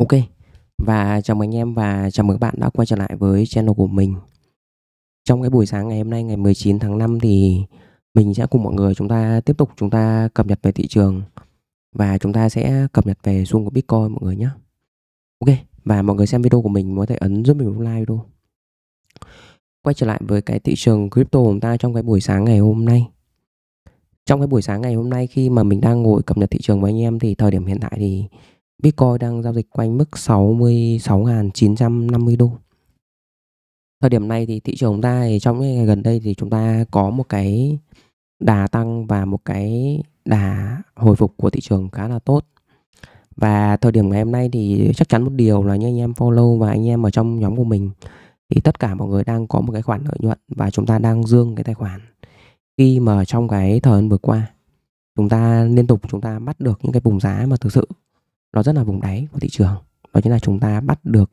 Ok, và chào mừng anh em và chào mừng các bạn đã quay trở lại với channel của mình Trong cái buổi sáng ngày hôm nay ngày 19 tháng 5 thì mình sẽ cùng mọi người chúng ta tiếp tục chúng ta cập nhật về thị trường Và chúng ta sẽ cập nhật về xung của Bitcoin mọi người nhé Ok, và mọi người xem video của mình có thể ấn giúp mình một like luôn Quay trở lại với cái thị trường crypto của chúng ta trong cái buổi sáng ngày hôm nay Trong cái buổi sáng ngày hôm nay khi mà mình đang ngồi cập nhật thị trường với anh em thì thời điểm hiện tại thì Bitcoin đang giao dịch quanh mức 66.950 đô. Thời điểm này thì thị trường chúng ta thì trong những ngày gần đây thì chúng ta có một cái đà tăng và một cái đà hồi phục của thị trường khá là tốt. Và thời điểm ngày hôm nay thì chắc chắn một điều là như anh em follow và anh em ở trong nhóm của mình thì tất cả mọi người đang có một cái khoản lợi nhuận và chúng ta đang dương cái tài khoản khi mà trong cái thời gian vừa qua chúng ta liên tục chúng ta bắt được những cái vùng giá mà thực sự nó rất là vùng đáy của thị trường đó chính là chúng ta bắt được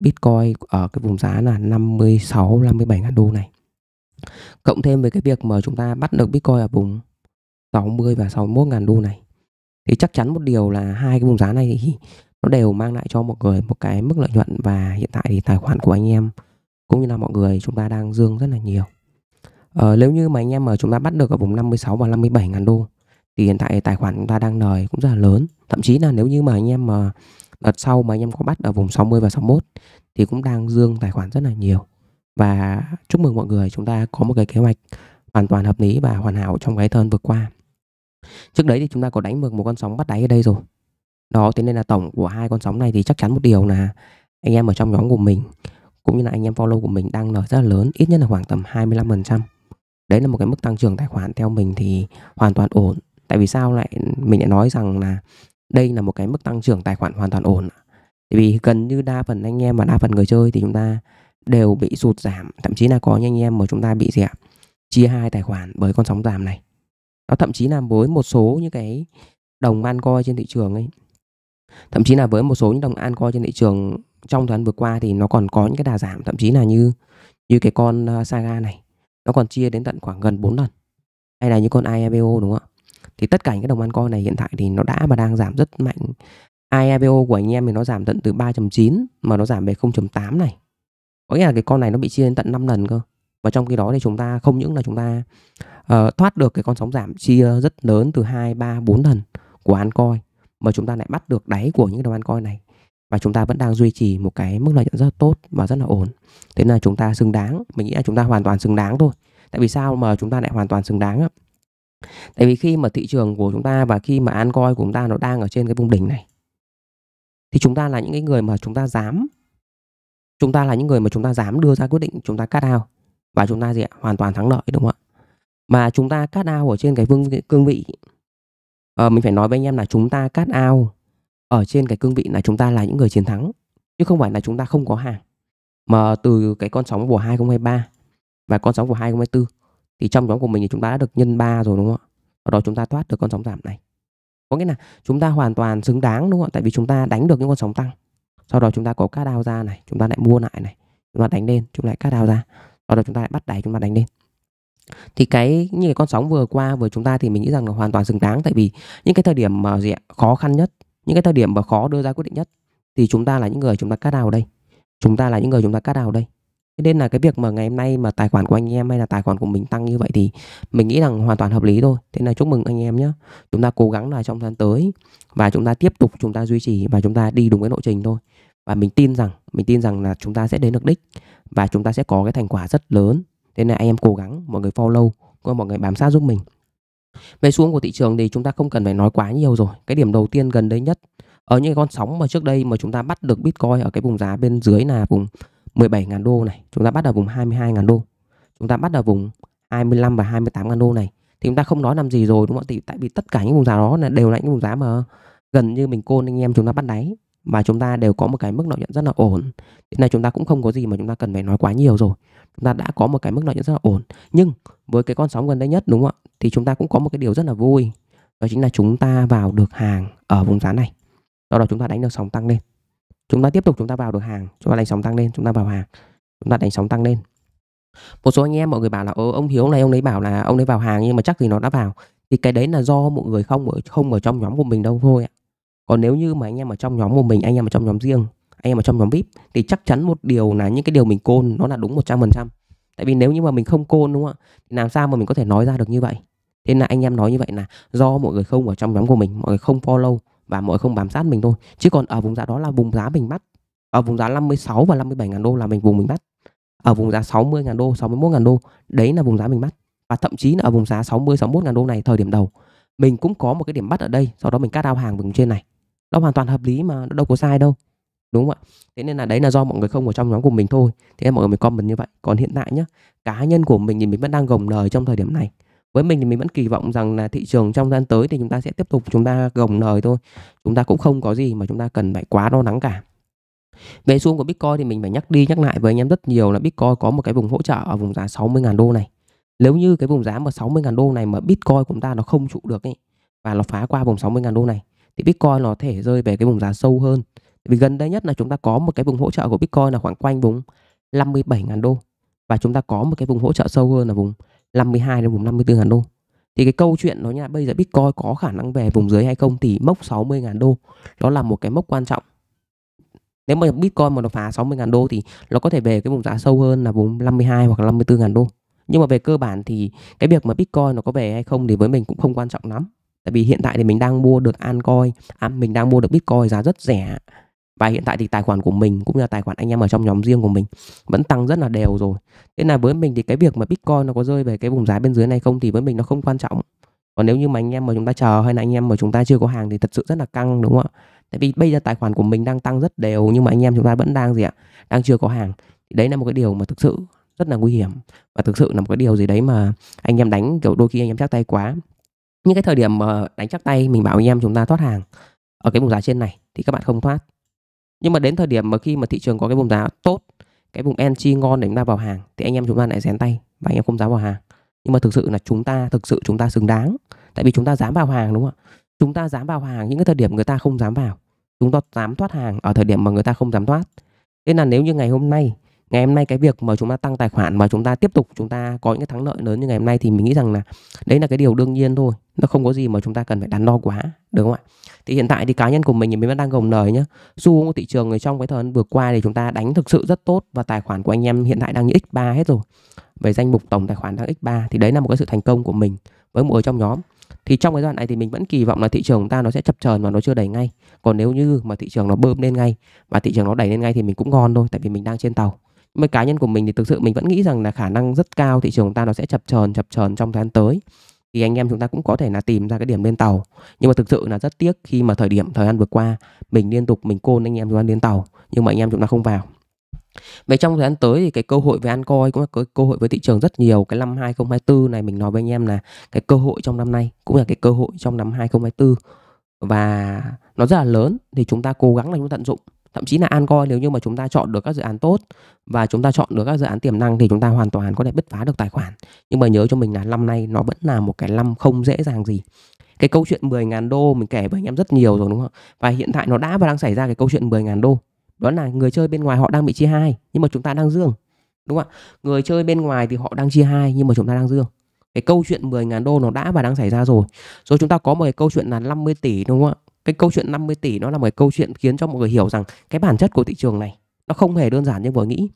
Bitcoin ở cái vùng giá là 56 57 ngàn đô này cộng thêm với cái việc mà chúng ta bắt được Bitcoin ở vùng 60 và 61 ngàn đô này thì chắc chắn một điều là hai cái vùng giá này thì nó đều mang lại cho mọi người một cái mức lợi nhuận và hiện tại thì tài khoản của anh em cũng như là mọi người chúng ta đang dương rất là nhiều ờ, nếu như mà anh em mà chúng ta bắt được ở vùng 56 và 57 ngàn đô thì hiện tại tài khoản chúng ta đang lời cũng rất là lớn thậm chí là nếu như mà anh em mà đợt sau mà anh em có bắt ở vùng 60 và 61 thì cũng đang dương tài khoản rất là nhiều và chúc mừng mọi người chúng ta có một cái kế hoạch hoàn toàn hợp lý và hoàn hảo trong cái thân vừa qua trước đấy thì chúng ta có đánh được một con sóng bắt đáy ở đây rồi đó thế nên là tổng của hai con sóng này thì chắc chắn một điều là anh em ở trong nhóm của mình cũng như là anh em follow của mình đang nở rất là lớn ít nhất là khoảng tầm 25% đấy là một cái mức tăng trưởng tài khoản theo mình thì hoàn toàn ổn tại vì sao lại mình lại nói rằng là đây là một cái mức tăng trưởng tài khoản hoàn toàn ổn vì gần như đa phần anh em và đa phần người chơi thì chúng ta đều bị sụt giảm thậm chí là có những anh em mà chúng ta bị gì ạ chia hai tài khoản bởi con sóng giảm này nó thậm chí là với một số những cái đồng an coi trên thị trường ấy thậm chí là với một số những đồng an coi trên thị trường trong thời gian vừa qua thì nó còn có những cái đà giảm thậm chí là như như cái con ờ, saga này nó còn chia đến tận khoảng gần 4 lần hay là như con IEBO đúng không ạ thì tất cả những cái đồng ăn coin này hiện tại thì nó đã và đang giảm rất mạnh IIPO của anh em thì nó giảm tận từ 3.9 mà nó giảm về 0.8 này có nghĩa là cái con này nó bị chia đến tận 5 lần cơ và trong khi đó thì chúng ta không những là chúng ta uh, thoát được cái con sóng giảm chia rất lớn từ 2, 3, 4 lần của Ancoin mà chúng ta lại bắt được đáy của những đồng đồng Ancoin này và chúng ta vẫn đang duy trì một cái mức lợi nhuận rất tốt và rất là ổn. Thế là chúng ta xứng đáng, mình nghĩ là chúng ta hoàn toàn xứng đáng thôi. Tại vì sao mà chúng ta lại hoàn toàn xứng đáng á? tại vì khi mà thị trường của chúng ta và khi mà an coi của chúng ta nó đang ở trên cái vùng đỉnh này thì chúng ta là những cái người mà chúng ta dám chúng ta là những người mà chúng ta dám đưa ra quyết định chúng ta cắt ao và chúng ta gì ạ hoàn toàn thắng lợi đúng không ạ mà chúng ta cắt ao ở trên cái vương cương vị à, mình phải nói với anh em là chúng ta cắt ao ở trên cái cương vị là chúng ta là những người chiến thắng chứ không phải là chúng ta không có hàng mà từ cái con sóng của 2023 và con sóng của 2024 thì trong nhóm của mình thì chúng ta đã được nhân 3 rồi đúng không ạ ở đó chúng ta thoát được con sóng giảm này có nghĩa là chúng ta hoàn toàn xứng đáng đúng không ạ tại vì chúng ta đánh được những con sóng tăng sau đó chúng ta có cắt đao ra này chúng ta lại mua lại này chúng ta đánh lên chúng lại cắt đao ra sau đó chúng ta lại bắt đáy chúng ta đánh lên thì cái như cái con sóng vừa qua vừa chúng ta thì mình nghĩ rằng là hoàn toàn xứng đáng tại vì những cái thời điểm mà gì ạ, khó khăn nhất những cái thời điểm mà khó đưa ra quyết định nhất thì chúng ta là những người chúng ta cắt đào ở đây chúng ta là những người chúng ta cắt đào ở đây Thế nên là cái việc mà ngày hôm nay mà tài khoản của anh em hay là tài khoản của mình tăng như vậy thì mình nghĩ rằng hoàn toàn hợp lý thôi. Thế là chúc mừng anh em nhé. Chúng ta cố gắng là trong tháng tới và chúng ta tiếp tục chúng ta duy trì và chúng ta đi đúng cái lộ trình thôi. Và mình tin rằng mình tin rằng là chúng ta sẽ đến được đích và chúng ta sẽ có cái thành quả rất lớn. Thế nên là anh em cố gắng, mọi người follow, mọi người bám sát giúp mình. Về xuống của thị trường thì chúng ta không cần phải nói quá nhiều rồi. Cái điểm đầu tiên gần đây nhất ở những con sóng mà trước đây mà chúng ta bắt được Bitcoin ở cái vùng giá bên dưới là vùng 17.000 đô này chúng ta bắt đầu vùng 22.000 đô chúng ta bắt đầu vùng 25 và 28.000 đô này thì chúng ta không nói làm gì rồi đúng không ạ tại vì tất cả những vùng giá đó là đều là những vùng giá mà gần như mình côn anh em chúng ta bắt đáy và chúng ta đều có một cái mức lợi nhuận rất là ổn hiện nay chúng ta cũng không có gì mà chúng ta cần phải nói quá nhiều rồi chúng ta đã có một cái mức lợi nhuận rất là ổn nhưng với cái con sóng gần đây nhất đúng không ạ thì chúng ta cũng có một cái điều rất là vui đó chính là chúng ta vào được hàng ở vùng giá này đó chúng ta đánh được sóng tăng lên chúng ta tiếp tục chúng ta vào được hàng chúng ta đánh sóng tăng lên chúng ta vào hàng chúng ta đánh sóng tăng lên một số anh em mọi người bảo là Ồ, ờ, ông hiếu này ông ấy bảo là ông ấy vào hàng nhưng mà chắc gì nó đã vào thì cái đấy là do mọi người không ở không ở trong nhóm của mình đâu thôi ạ còn nếu như mà anh em ở trong nhóm của mình anh em ở trong nhóm riêng anh em ở trong nhóm vip thì chắc chắn một điều là những cái điều mình côn nó là đúng 100% tại vì nếu như mà mình không côn đúng không ạ thì làm sao mà mình có thể nói ra được như vậy nên là anh em nói như vậy là do mọi người không ở trong nhóm của mình mọi người không follow và mọi không bám sát mình thôi chứ còn ở vùng giá đó là vùng giá mình bắt ở vùng giá 56 và 57 ngàn đô là mình vùng mình bắt ở vùng giá 60 ngàn đô 61 ngàn đô đấy là vùng giá mình bắt và thậm chí là ở vùng giá 60 61 ngàn đô này thời điểm đầu mình cũng có một cái điểm bắt ở đây sau đó mình cắt ao hàng vùng trên này nó hoàn toàn hợp lý mà nó đâu có sai đâu đúng không ạ thế nên là đấy là do mọi người không ở trong nhóm của mình thôi thế mọi người mình comment như vậy còn hiện tại nhá cá nhân của mình thì mình vẫn đang gồng lời trong thời điểm này với mình thì mình vẫn kỳ vọng rằng là thị trường trong gian tới thì chúng ta sẽ tiếp tục chúng ta gồng lời thôi chúng ta cũng không có gì mà chúng ta cần phải quá lo lắng cả về xuống của Bitcoin thì mình phải nhắc đi nhắc lại với anh em rất nhiều là Bitcoin có một cái vùng hỗ trợ ở vùng giá 60.000 đô này nếu như cái vùng giá mà 60.000 đô này mà Bitcoin của chúng ta nó không trụ được ấy và nó phá qua vùng 60.000 đô này thì Bitcoin nó thể rơi về cái vùng giá sâu hơn vì gần đây nhất là chúng ta có một cái vùng hỗ trợ của Bitcoin là khoảng quanh vùng 57.000 đô và chúng ta có một cái vùng hỗ trợ sâu hơn là vùng 52 đến vùng 54 ngàn đô thì cái câu chuyện đó nha. bây giờ Bitcoin có khả năng về vùng dưới hay không thì mốc 60 ngàn đô đó là một cái mốc quan trọng nếu mà Bitcoin mà nó phá 60 ngàn đô thì nó có thể về cái vùng giá sâu hơn là vùng 52 hoặc 54 ngàn đô nhưng mà về cơ bản thì cái việc mà Bitcoin nó có về hay không thì với mình cũng không quan trọng lắm tại vì hiện tại thì mình đang mua được Ancoin à, mình đang mua được Bitcoin giá rất rẻ và hiện tại thì tài khoản của mình cũng như là tài khoản anh em ở trong nhóm riêng của mình vẫn tăng rất là đều rồi thế là với mình thì cái việc mà bitcoin nó có rơi về cái vùng giá bên dưới này không thì với mình nó không quan trọng còn nếu như mà anh em mà chúng ta chờ hay là anh em mà chúng ta chưa có hàng thì thật sự rất là căng đúng không ạ tại vì bây giờ tài khoản của mình đang tăng rất đều nhưng mà anh em chúng ta vẫn đang gì ạ đang chưa có hàng thì đấy là một cái điều mà thực sự rất là nguy hiểm và thực sự là một cái điều gì đấy mà anh em đánh kiểu đôi khi anh em chắc tay quá những cái thời điểm mà đánh chắc tay mình bảo anh em chúng ta thoát hàng ở cái vùng giá trên này thì các bạn không thoát nhưng mà đến thời điểm mà khi mà thị trường có cái vùng giá tốt cái vùng entry ngon để chúng ta vào hàng thì anh em chúng ta lại dán tay và anh em không dám vào hàng nhưng mà thực sự là chúng ta thực sự chúng ta xứng đáng tại vì chúng ta dám vào hàng đúng không ạ chúng ta dám vào hàng những cái thời điểm người ta không dám vào chúng ta dám thoát hàng ở thời điểm mà người ta không dám thoát thế là nếu như ngày hôm nay ngày hôm nay cái việc mà chúng ta tăng tài khoản và chúng ta tiếp tục chúng ta có những cái thắng lợi lớn như ngày hôm nay thì mình nghĩ rằng là đấy là cái điều đương nhiên thôi nó không có gì mà chúng ta cần phải đắn đo quá được không ạ thì hiện tại thì cá nhân của mình thì mình vẫn đang gồng lời nhá xu của thị trường trong cái thời vừa qua thì chúng ta đánh thực sự rất tốt và tài khoản của anh em hiện tại đang như x3 hết rồi về danh mục tổng tài khoản đang x3 thì đấy là một cái sự thành công của mình với một ở trong nhóm thì trong cái đoạn này thì mình vẫn kỳ vọng là thị trường của ta nó sẽ chập chờn và nó chưa đẩy ngay còn nếu như mà thị trường nó bơm lên ngay và thị trường nó đẩy lên ngay thì mình cũng ngon thôi tại vì mình đang trên tàu với cá nhân của mình thì thực sự mình vẫn nghĩ rằng là khả năng rất cao thị trường ta nó sẽ chập chờn chập chờn trong thời gian tới thì anh em chúng ta cũng có thể là tìm ra cái điểm lên tàu nhưng mà thực sự là rất tiếc khi mà thời điểm thời gian vừa qua mình liên tục mình côn anh em chúng ta lên tàu nhưng mà anh em chúng ta không vào Vậy trong thời gian tới thì cái cơ hội với Ancoin cũng là cái cơ hội với thị trường rất nhiều. Cái năm 2024 này mình nói với anh em là cái cơ hội trong năm nay cũng là cái cơ hội trong năm 2024 và nó rất là lớn thì chúng ta cố gắng là chúng ta tận dụng thậm chí là an coi nếu như mà chúng ta chọn được các dự án tốt và chúng ta chọn được các dự án tiềm năng thì chúng ta hoàn toàn có thể bứt phá được tài khoản nhưng mà nhớ cho mình là năm nay nó vẫn là một cái năm không dễ dàng gì cái câu chuyện 10.000 đô mình kể với anh em rất nhiều rồi đúng không và hiện tại nó đã và đang xảy ra cái câu chuyện 10.000 đô đó là người chơi bên ngoài họ đang bị chia hai nhưng mà chúng ta đang dương đúng không ạ người chơi bên ngoài thì họ đang chia hai nhưng mà chúng ta đang dương cái câu chuyện 10.000 đô nó đã và đang xảy ra rồi rồi chúng ta có một cái câu chuyện là 50 tỷ đúng không ạ cái câu chuyện 50 tỷ nó là một cái câu chuyện khiến cho mọi người hiểu rằng cái bản chất của thị trường này nó không hề đơn giản như vừa nghĩ.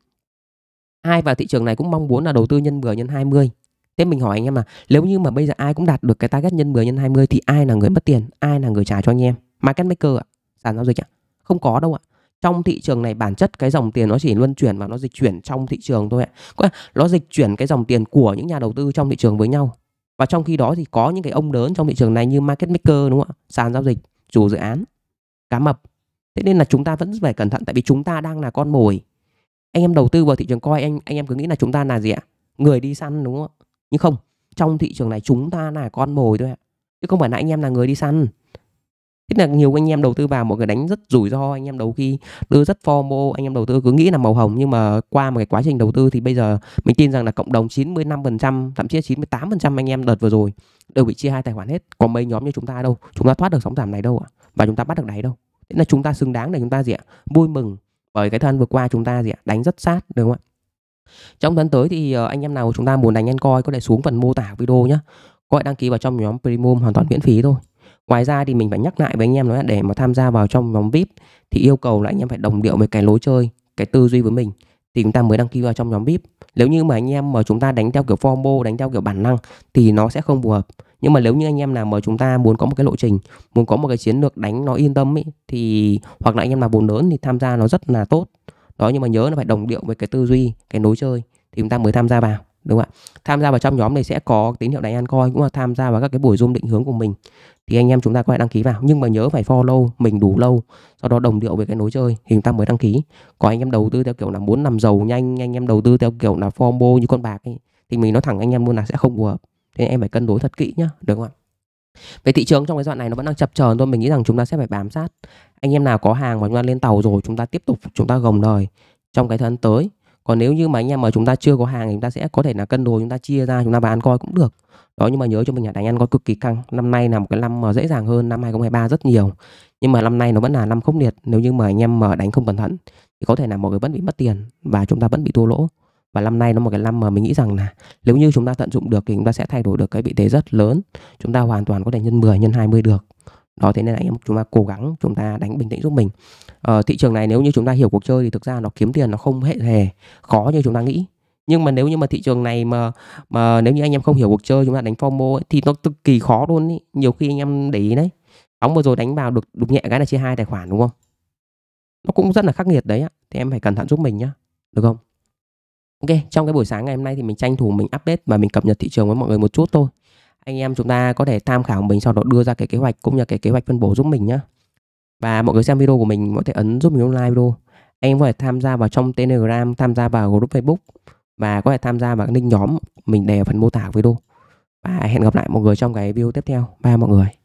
Ai vào thị trường này cũng mong muốn là đầu tư nhân 10 nhân 20. Thế mình hỏi anh em là nếu như mà bây giờ ai cũng đạt được cái target nhân 10 nhân 20 thì ai là người mất tiền, ai là người trả cho anh em? Market maker ạ, sàn giao dịch ạ. Không có đâu ạ. Trong thị trường này bản chất cái dòng tiền nó chỉ luân chuyển và nó dịch chuyển trong thị trường thôi ạ. Nó dịch chuyển cái dòng tiền của những nhà đầu tư trong thị trường với nhau. Và trong khi đó thì có những cái ông lớn trong thị trường này như market maker đúng không ạ? Sàn giao dịch chủ dự án cá mập thế nên là chúng ta vẫn phải cẩn thận tại vì chúng ta đang là con mồi anh em đầu tư vào thị trường coi anh anh em cứ nghĩ là chúng ta là gì ạ người đi săn đúng không nhưng không trong thị trường này chúng ta là con mồi thôi ạ chứ không phải là anh em là người đi săn Thế là nhiều anh em đầu tư vào mọi người đánh rất rủi ro anh em đầu khi đưa rất formal anh em đầu tư cứ nghĩ là màu hồng nhưng mà qua một cái quá trình đầu tư thì bây giờ mình tin rằng là cộng đồng 95% thậm chí là 98% anh em đợt vừa rồi đều bị chia hai tài khoản hết còn mấy nhóm như chúng ta đâu chúng ta thoát được sóng giảm này đâu ạ và chúng ta bắt được đáy đâu thế là chúng ta xứng đáng để chúng ta gì ạ vui mừng bởi cái thân vừa qua chúng ta gì ạ đánh rất sát đúng không ạ trong tuần tới thì ờ, anh em nào chúng ta muốn đánh ăn coi có thể xuống phần mô tả video nhé coi đăng ký vào trong nhóm premium hoàn toàn miễn phí thôi ngoài ra thì mình phải nhắc lại với anh em nói là để mà tham gia vào trong nhóm vip thì yêu cầu là anh em phải đồng điệu với cái lối chơi cái tư duy với mình thì chúng ta mới đăng ký vào trong nhóm vip nếu như mà anh em mà chúng ta đánh theo kiểu formo đánh theo kiểu bản năng thì nó sẽ không phù hợp nhưng mà nếu như anh em nào mà chúng ta muốn có một cái lộ trình muốn có một cái chiến lược đánh nó yên tâm ấy thì hoặc là anh em nào vốn lớn thì tham gia nó rất là tốt đó nhưng mà nhớ là phải đồng điệu với cái tư duy cái lối chơi thì chúng ta mới tham gia vào đúng không ạ tham gia vào trong nhóm này sẽ có tín hiệu đánh ăn coi cũng là tham gia vào các cái buổi zoom định hướng của mình thì anh em chúng ta có thể đăng ký vào nhưng mà nhớ phải follow mình đủ lâu sau đó đồng điệu với cái nối chơi thì chúng ta mới đăng ký còn anh em đầu tư theo kiểu là muốn làm giàu nhanh anh em đầu tư theo kiểu là formo như con bạc ấy, thì mình nói thẳng anh em luôn là sẽ không phù hợp thế em phải cân đối thật kỹ nhá được không ạ về thị trường trong cái đoạn này nó vẫn đang chập chờn thôi mình nghĩ rằng chúng ta sẽ phải bám sát anh em nào có hàng và chúng ta lên tàu rồi chúng ta tiếp tục chúng ta gồng đời trong cái thời gian tới còn nếu như mà anh em mà chúng ta chưa có hàng thì chúng ta sẽ có thể là cân đồ chúng ta chia ra chúng ta bán coi cũng được đó nhưng mà nhớ cho mình là đánh ăn coi cực kỳ căng năm nay là một cái năm mà dễ dàng hơn năm 2023 rất nhiều nhưng mà năm nay nó vẫn là năm khốc liệt nếu như mà anh em mà đánh không cẩn thận thì có thể là mọi người vẫn bị mất tiền và chúng ta vẫn bị thua lỗ và năm nay nó một cái năm mà mình nghĩ rằng là nếu như chúng ta tận dụng được thì chúng ta sẽ thay đổi được cái vị thế rất lớn chúng ta hoàn toàn có thể nhân 10 nhân 20 được đó thế nên là anh em chúng ta cố gắng chúng ta đánh bình tĩnh giúp mình Ờ, thị trường này nếu như chúng ta hiểu cuộc chơi thì thực ra nó kiếm tiền nó không hề hề khó như chúng ta nghĩ nhưng mà nếu như mà thị trường này mà mà nếu như anh em không hiểu cuộc chơi chúng ta đánh FOMO ấy, thì nó cực kỳ khó luôn ý. nhiều khi anh em để ý đấy đóng vừa rồi đánh vào được đục nhẹ cái là chia hai tài khoản đúng không nó cũng rất là khắc nghiệt đấy ạ thì em phải cẩn thận giúp mình nhá được không ok trong cái buổi sáng ngày hôm nay thì mình tranh thủ mình update và mình cập nhật thị trường với mọi người một chút thôi anh em chúng ta có thể tham khảo mình sau đó đưa ra cái kế hoạch cũng như cái kế hoạch phân bổ giúp mình nhá và mọi người xem video của mình có thể ấn giúp mình like video em có thể tham gia vào trong telegram tham gia vào group facebook và có thể tham gia vào link nhóm mình để ở phần mô tả của video và hẹn gặp lại mọi người trong cái video tiếp theo bye mọi người